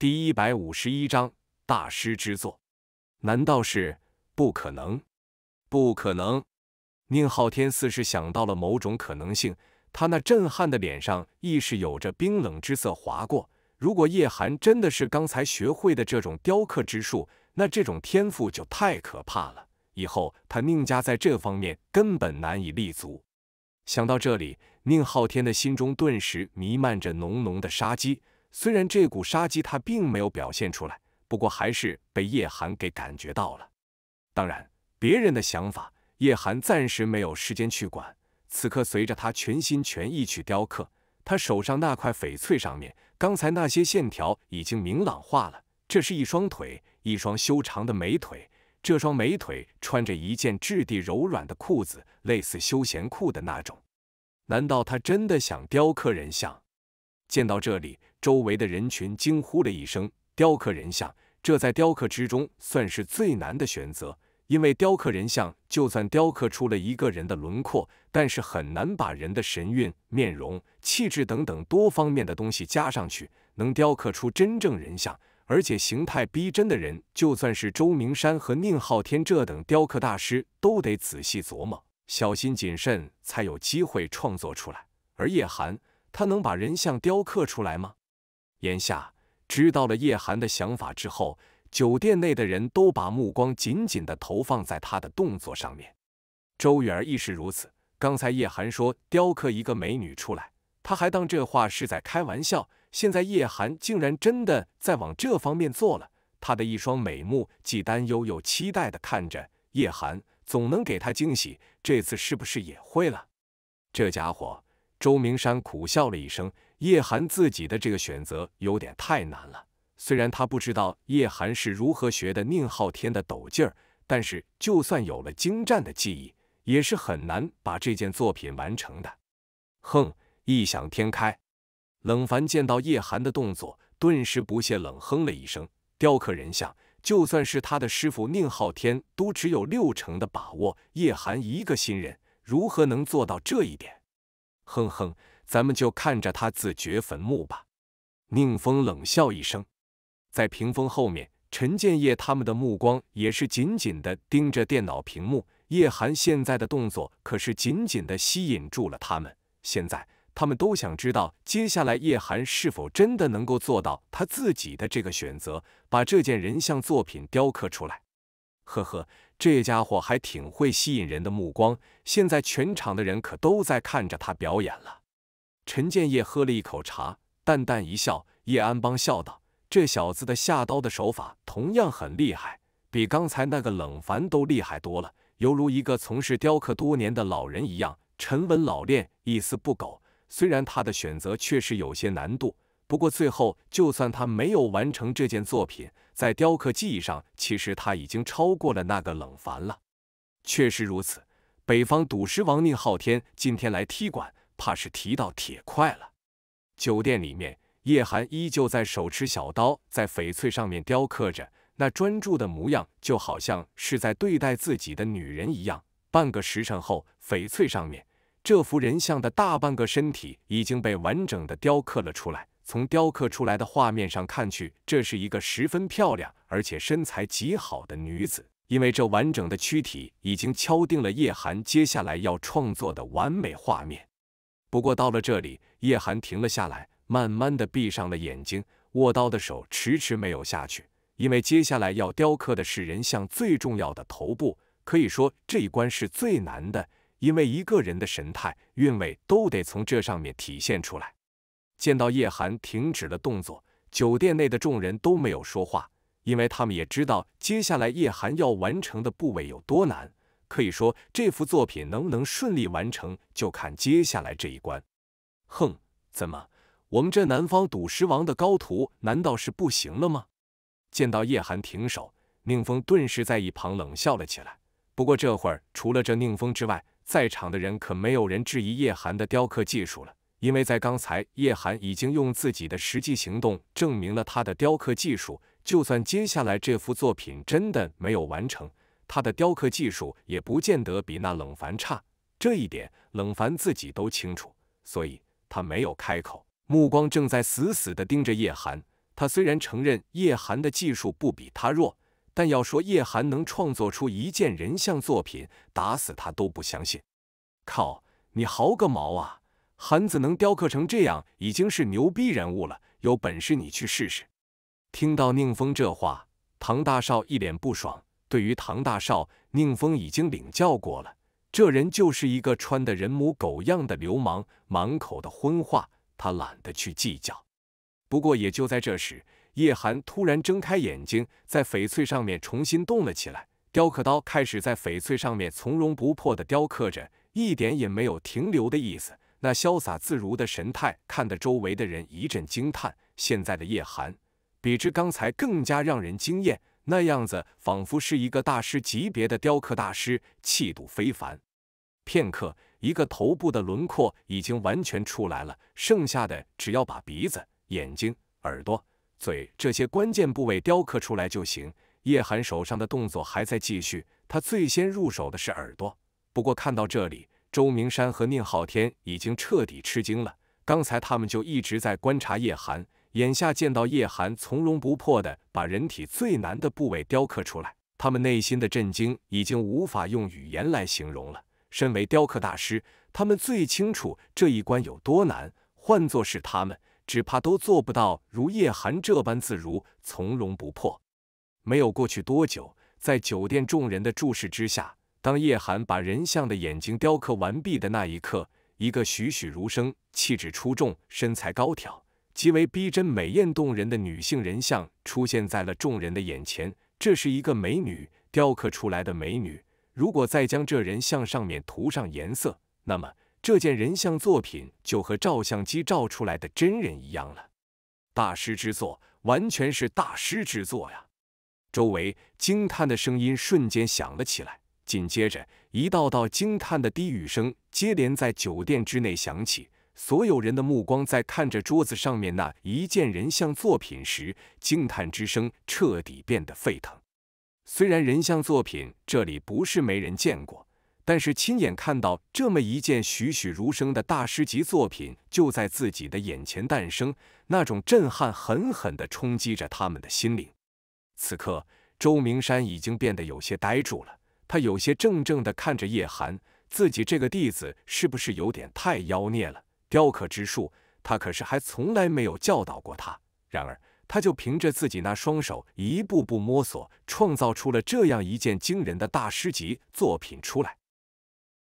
第一百五十一章大师之作？难道是不可能？不可能！宁浩天似是想到了某种可能性，他那震撼的脸上亦是有着冰冷之色划过。如果叶寒真的是刚才学会的这种雕刻之术，那这种天赋就太可怕了。以后他宁家在这方面根本难以立足。想到这里，宁浩天的心中顿时弥漫着浓浓的杀机。虽然这股杀机他并没有表现出来，不过还是被叶寒给感觉到了。当然，别人的想法，叶寒暂时没有时间去管。此刻，随着他全心全意去雕刻，他手上那块翡翠上面，刚才那些线条已经明朗化了。这是一双腿，一双修长的美腿。这双美腿穿着一件质地柔软的裤子，类似休闲裤的那种。难道他真的想雕刻人像？见到这里。周围的人群惊呼了一声：“雕刻人像，这在雕刻之中算是最难的选择。因为雕刻人像，就算雕刻出了一个人的轮廓，但是很难把人的神韵、面容、气质等等多方面的东西加上去，能雕刻出真正人像，而且形态逼真的人，就算是周明山和宁浩天这等雕刻大师，都得仔细琢磨、小心谨慎，才有机会创作出来。而叶寒，他能把人像雕刻出来吗？”眼下知道了叶寒的想法之后，酒店内的人都把目光紧紧的投放在他的动作上面。周远儿亦是如此。刚才叶寒说雕刻一个美女出来，他还当这话是在开玩笑。现在叶寒竟然真的在往这方面做了，他的一双美目既担忧又期待的看着叶寒，总能给他惊喜。这次是不是也会了？这家伙，周明山苦笑了一声。叶寒自己的这个选择有点太难了。虽然他不知道叶寒是如何学的宁浩天的抖劲儿，但是就算有了精湛的技艺，也是很难把这件作品完成的。哼，异想天开！冷凡见到叶寒的动作，顿时不屑冷哼了一声。雕刻人像，就算是他的师傅宁浩天都只有六成的把握，叶寒一个新人，如何能做到这一点？哼哼。咱们就看着他自掘坟墓吧。宁风冷笑一声，在屏风后面，陈建业他们的目光也是紧紧地盯着电脑屏幕。叶寒现在的动作可是紧紧地吸引住了他们。现在他们都想知道，接下来叶寒是否真的能够做到他自己的这个选择，把这件人像作品雕刻出来。呵呵，这家伙还挺会吸引人的目光。现在全场的人可都在看着他表演了。陈建业喝了一口茶，淡淡一笑。叶安邦笑道：“这小子的下刀的手法同样很厉害，比刚才那个冷凡都厉害多了，犹如一个从事雕刻多年的老人一样，沉稳老练，一丝不苟。虽然他的选择确实有些难度，不过最后就算他没有完成这件作品，在雕刻技艺上，其实他已经超过了那个冷凡了。确实如此，北方赌石王宁浩天今天来踢馆。”怕是提到铁块了。酒店里面，叶寒依旧在手持小刀在翡翠上面雕刻着，那专注的模样就好像是在对待自己的女人一样。半个时辰后，翡翠上面这幅人像的大半个身体已经被完整的雕刻了出来。从雕刻出来的画面上看去，这是一个十分漂亮而且身材极好的女子。因为这完整的躯体已经敲定了叶寒接下来要创作的完美画面。不过到了这里，叶寒停了下来，慢慢的闭上了眼睛，握刀的手迟迟没有下去，因为接下来要雕刻的是人像最重要的头部，可以说这一关是最难的，因为一个人的神态韵味都得从这上面体现出来。见到叶寒停止了动作，酒店内的众人都没有说话，因为他们也知道接下来叶寒要完成的部位有多难。可以说，这幅作品能不能顺利完成，就看接下来这一关。哼，怎么，我们这南方赌石王的高徒难道是不行了吗？见到叶寒停手，宁风顿时在一旁冷笑了起来。不过这会儿，除了这宁风之外，在场的人可没有人质疑叶寒的雕刻技术了，因为在刚才，叶寒已经用自己的实际行动证明了他的雕刻技术。就算接下来这幅作品真的没有完成，他的雕刻技术也不见得比那冷凡差，这一点冷凡自己都清楚，所以他没有开口，目光正在死死地盯着叶寒。他虽然承认叶寒的技术不比他弱，但要说叶寒能创作出一件人像作品，打死他都不相信。靠，你豪个毛啊！韩子能雕刻成这样，已经是牛逼人物了，有本事你去试试。听到宁峰这话，唐大少一脸不爽。对于唐大少，宁风已经领教过了，这人就是一个穿的人模狗样的流氓，满口的荤话，他懒得去计较。不过也就在这时，叶寒突然睁开眼睛，在翡翠上面重新动了起来，雕刻刀开始在翡翠上面从容不迫的雕刻着，一点也没有停留的意思。那潇洒自如的神态，看得周围的人一阵惊叹。现在的叶寒，比之刚才更加让人惊艳。那样子仿佛是一个大师级别的雕刻大师，气度非凡。片刻，一个头部的轮廓已经完全出来了，剩下的只要把鼻子、眼睛、耳朵、嘴这些关键部位雕刻出来就行。叶寒手上的动作还在继续，他最先入手的是耳朵。不过看到这里，周明山和宁浩天已经彻底吃惊了。刚才他们就一直在观察叶寒。眼下见到叶寒从容不迫的把人体最难的部位雕刻出来，他们内心的震惊已经无法用语言来形容了。身为雕刻大师，他们最清楚这一关有多难，换作是他们，只怕都做不到如叶寒这般自如从容不迫。没有过去多久，在酒店众人的注视之下，当叶寒把人像的眼睛雕刻完毕的那一刻，一个栩栩如生、气质出众、身材高挑。极为逼真、美艳动人的女性人像出现在了众人的眼前。这是一个美女雕刻出来的美女。如果再将这人像上面涂上颜色，那么这件人像作品就和照相机照出来的真人一样了。大师之作，完全是大师之作呀！周围惊叹的声音瞬间响了起来，紧接着一道道惊叹的低语声接连在酒店之内响起。所有人的目光在看着桌子上面那一件人像作品时，惊叹之声彻底变得沸腾。虽然人像作品这里不是没人见过，但是亲眼看到这么一件栩栩如生的大师级作品就在自己的眼前诞生，那种震撼狠狠地冲击着他们的心灵。此刻，周明山已经变得有些呆住了，他有些怔怔地看着叶寒，自己这个弟子是不是有点太妖孽了？雕刻之术，他可是还从来没有教导过他。然而，他就凭着自己那双手，一步步摸索，创造出了这样一件惊人的大师级作品出来。